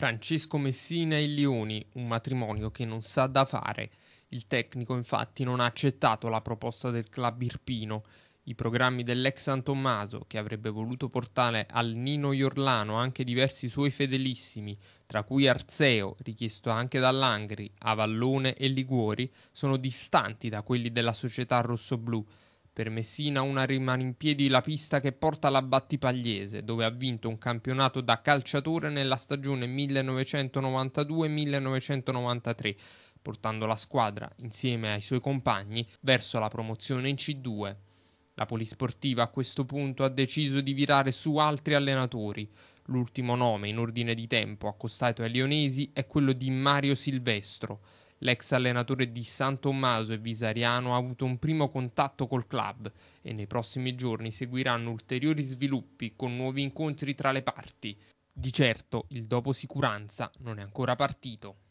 Francesco Messina e Lioni, un matrimonio che non sa da fare. Il tecnico infatti non ha accettato la proposta del club irpino. I programmi dell'ex San Tommaso, che avrebbe voluto portare al Nino Iorlano anche diversi suoi fedelissimi, tra cui Arzeo, richiesto anche dall'Angri, Avallone e Liguori, sono distanti da quelli della società rossoblù. Per Messina una rimane in piedi la pista che porta alla Battipagliese, dove ha vinto un campionato da calciatore nella stagione 1992-1993, portando la squadra, insieme ai suoi compagni, verso la promozione in C2. La polisportiva a questo punto ha deciso di virare su altri allenatori. L'ultimo nome in ordine di tempo accostato ai lionesi è quello di Mario Silvestro L'ex allenatore di San Tommaso e Visariano ha avuto un primo contatto col club e nei prossimi giorni seguiranno ulteriori sviluppi con nuovi incontri tra le parti. Di certo il dopo sicuranza non è ancora partito.